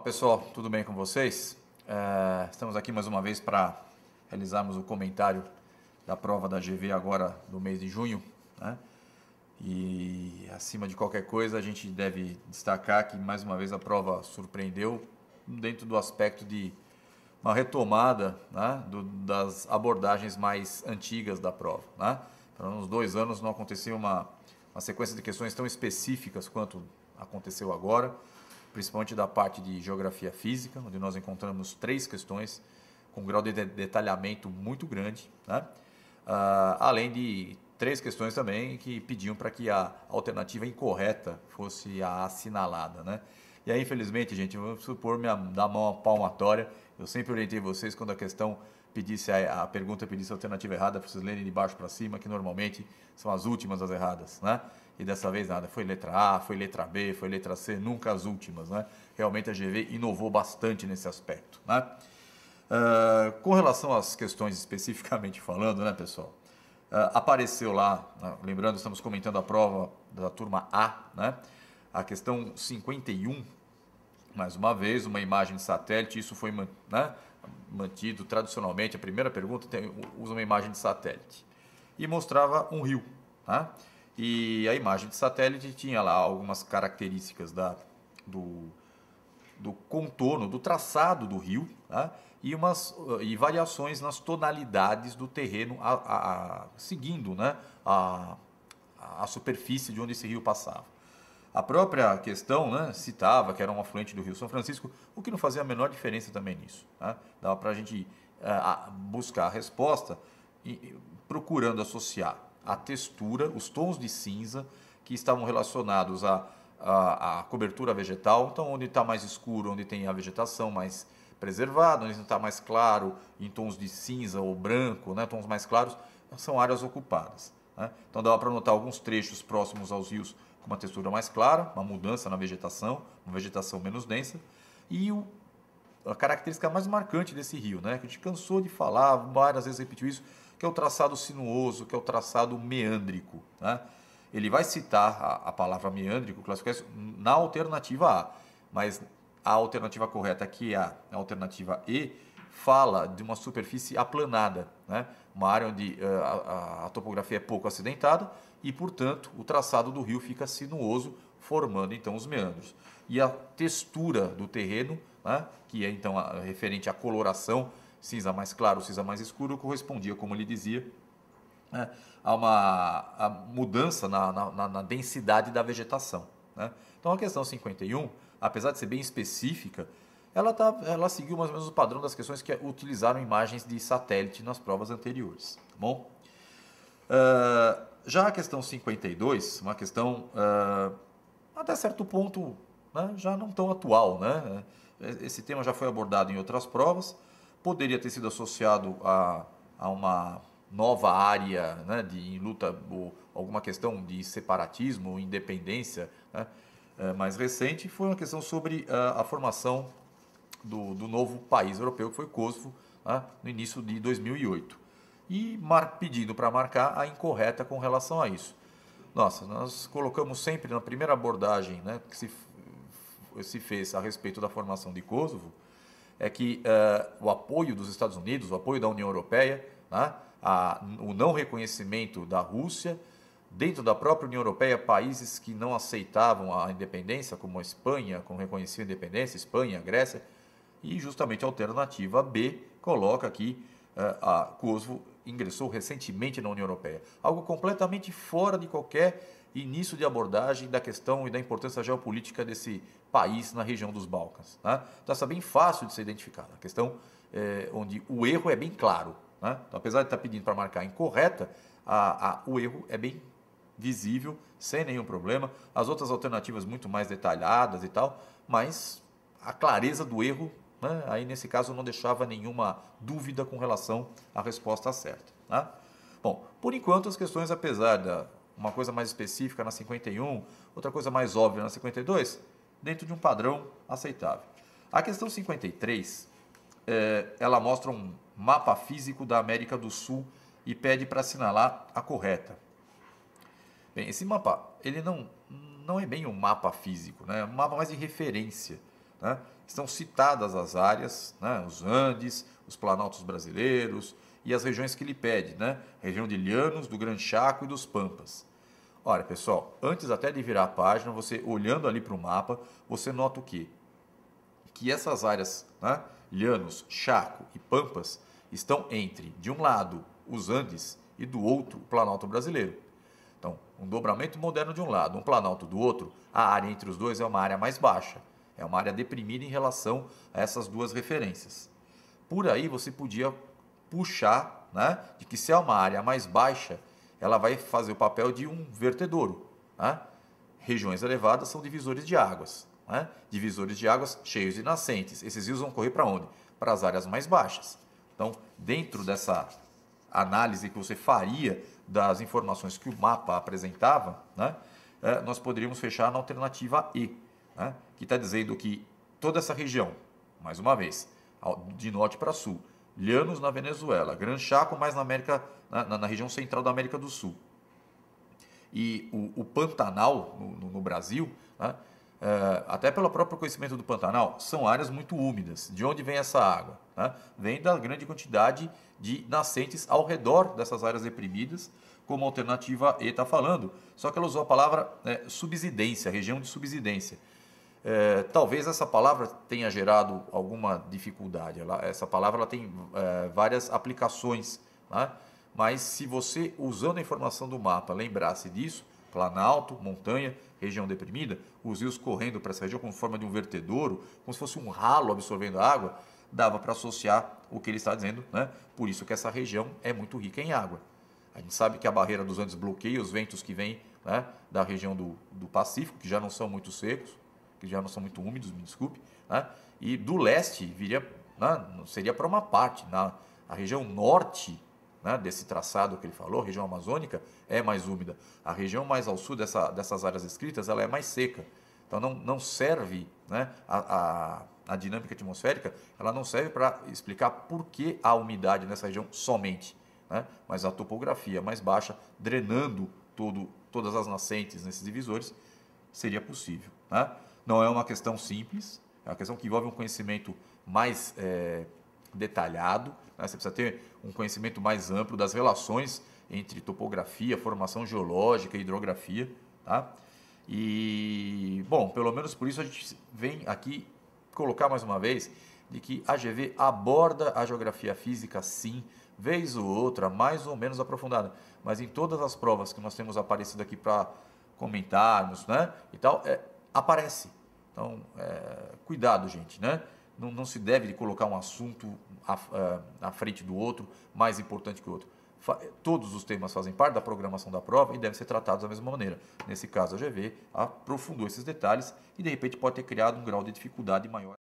Olá pessoal, tudo bem com vocês? É, estamos aqui mais uma vez para realizarmos o comentário da prova da GV agora do mês de junho. Né? E acima de qualquer coisa, a gente deve destacar que mais uma vez a prova surpreendeu dentro do aspecto de uma retomada né, do, das abordagens mais antigas da prova. Né? uns dois anos não acontecia uma, uma sequência de questões tão específicas quanto aconteceu agora principalmente da parte de geografia física, onde nós encontramos três questões com um grau de detalhamento muito grande, né? uh, além de três questões também que pediam para que a alternativa incorreta fosse a assinalada. Né? E aí, infelizmente, gente, vamos supor, minha, dar mão palmatória, eu sempre orientei vocês quando a questão pedisse a, a pergunta pedisse a alternativa errada, vocês lerem de baixo para cima, que normalmente são as últimas as erradas, né? E dessa vez nada, foi letra A, foi letra B, foi letra C, nunca as últimas, né? Realmente a GV inovou bastante nesse aspecto, né? Uh, com relação às questões especificamente falando, né, pessoal? Uh, apareceu lá, né? lembrando, estamos comentando a prova da turma A, né? A questão 51 mais uma vez, uma imagem de satélite, isso foi né, mantido tradicionalmente. A primeira pergunta tem, usa uma imagem de satélite. E mostrava um rio. Né? E a imagem de satélite tinha lá algumas características da, do, do contorno, do traçado do rio né, e, umas, eh, e variações nas tonalidades do terreno, a, a, a, seguindo né? a, superfície de onde esse rio passava. A própria questão né, citava que era um afluente do Rio São Francisco, o que não fazia a menor diferença também nisso. Né? Dava para eh, a gente uh, buscar a resposta e, procurando associar a textura, os tons de cinza que estavam relacionados à, à, à cobertura vegetal. Então, onde está mais escuro, onde tem a vegetação mais preservada, onde está mais claro, em tons de cinza ou branco, né, tons mais claros, são áreas ocupadas. Né? Então, dava para notar alguns trechos próximos aos rios com uma textura mais clara, uma mudança na vegetação, uma vegetação menos densa. E o, a característica mais marcante desse rio, né? que a gente cansou de falar, várias vezes repetiu isso, que é o traçado sinuoso, que é o traçado meândrico. Né? Ele vai citar a, a palavra meândrico, classificar isso, na alternativa A, mas a alternativa correta, que é, é a alternativa E, fala de uma superfície aplanada, né? uma área onde eh, a, a, a topografia é pouco acidentada e, portanto, o traçado do rio fica sinuoso, formando então os meandros. E a textura do terreno, né? que é então a, referente à coloração, cinza mais claro, cinza mais escuro, correspondia, como ele dizia, né? a uma a mudança na, na, na, densidade da vegetação. Né? Então a questão 51, apesar de ser bem específica, ela, tá, ela seguiu mais ou menos o padrão das questões que é utilizaram imagens de satélite nas provas anteriores, tá bom? Uh, já a questão 52, uma questão uh, até certo ponto né, já não tão atual, né? Esse tema já foi abordado em outras provas, poderia ter sido associado a, a uma nova área né, de luta ou alguma questão de separatismo, independência, né, ah, mais recente, foi uma questão sobre a formação do, do novo país europeu, que foi Kosovo, né, no início de 2008. E mar, pedindo para marcar a incorreta com relação a isso. Nossa, nós colocamos sempre na primeira abordagem né, que se, se fez a respeito da formação de Kosovo, é que uh, o apoio dos Estados Unidos, o apoio da União Europeia, né, a, o não reconhecimento da Rússia, dentro da própria União Europeia, países que não aceitavam a independência, como a Espanha, com reconhecida a independência, Espanha, Grécia, e justamente a alternativa B coloca aqui eh, a Kosovo ingressou recentemente na União Europeia. Algo completamente fora de qualquer início de abordagem da questão e da importância geopolítica desse país na região dos Balcãs. Né? Então, essa é bem fácil de ser identificada. A questão é, onde o erro é bem claro. Né? Então, apesar de estar tá pedindo para marcar incorreta, a, a, o erro é bem visível, sem nenhum problema. As outras alternativas muito mais detalhadas e tal, mas a clareza do erro né? Aí, nesse caso, não deixava nenhuma dúvida com relação à resposta certa. Né? Bom, por enquanto, as questões, apesar da uma coisa mais específica na 51, outra coisa mais óbvia na 52, dentro de um padrão aceitável. A questão 53, é, ela mostra um mapa físico da América do Sul e pede para assinalar a correta. Bem, esse mapa, ele não, não é bem um mapa físico, né? é um mapa mais de referência. Né? Estão citadas as áreas, né? os Andes, os planaltos brasileiros e as regiões que ele pede, né? região de Llanos, do Grande Chaco e dos Pampas. Olha, pessoal, antes até de virar a página, você olhando ali para o mapa, você nota o quê? Que essas áreas, né? Llanos, Chaco e Pampas, estão entre, de um lado, os Andes e do outro, o Planalto Brasileiro. Então, um dobramento moderno de um lado, um planalto do outro, a área entre os dois é uma área mais baixa. É uma área deprimida em relação a essas duas referências. Por aí você podia puxar né, de que se é uma área mais baixa, ela vai fazer o papel de um vertedouro. Né? Regiões elevadas são divisores de águas. Né? Divisores de águas cheios e nascentes. Esses rios vão correr para onde? Para as áreas mais baixas. Então, dentro dessa análise que você faria das informações que o mapa apresentava, né, eh, nós poderíamos fechar na alternativa E né, que está dizendo que toda essa região, mais uma vez, de norte para sul, Llanos na Venezuela, Gran Chaco mais na América, na, na, região central da América do Sul e o, o Pantanal no, no, no Brasil, né, é, até pelo próprio conhecimento do Pantanal, são áreas muito úmidas. De onde vem essa água? Né? Vem da grande quantidade de nascentes ao redor dessas áreas deprimidas, como alternativa E está falando. Só que ela usou a palavra né, subsidência, região de subsidência. É, talvez essa palavra tenha gerado alguma dificuldade. Ela, essa palavra ela tem é, várias aplicações, né? mas se você, usando a informação do mapa, lembrasse disso, planalto, montanha, região deprimida, os rios correndo para essa região como forma de um vertedouro, como se fosse um ralo absorvendo água, dava para associar o que ele está dizendo, né? por isso que essa região é muito rica em água. A gente sabe que a barreira dos Andes bloqueia os ventos que vêm né, da região do, do Pacífico, que já não são muito secos, que já não são muito úmidos, me desculpe, né? e do leste viria, né? seria para uma parte, na a região norte né? desse traçado que ele falou, região amazônica, é mais úmida. A região mais ao sul dessa, dessas áreas escritas, ela é mais seca. Então não, não serve né? a, a, a dinâmica atmosférica, ela não serve para explicar por que há umidade nessa região somente. Né? mas a topografia mais baixa, drenando todo, todas as nascentes nesses divisores, seria possível. Né? Não é uma questão simples, é uma questão que envolve um conhecimento mais é, detalhado. Né? Você precisa ter um conhecimento mais amplo das relações entre topografia, formação geológica e hidrografia. Tá? E, bom, pelo menos por isso a gente vem aqui colocar mais uma vez de que a GV aborda a geografia física, sim, vez ou outra, mais ou menos aprofundada. Mas em todas as provas que nós temos aparecido aqui para comentarmos, né? E tal, é, aparece. Então, é, cuidado, gente, né? Não, não, se deve colocar um assunto à, à é, frente do outro, mais importante que o outro. Fa todos os temas fazem parte da programação da prova e devem ser tratados da mesma maneira. Nesse caso, a GV aprofundou esses detalhes e, de repente, pode ter criado um grau de dificuldade maior.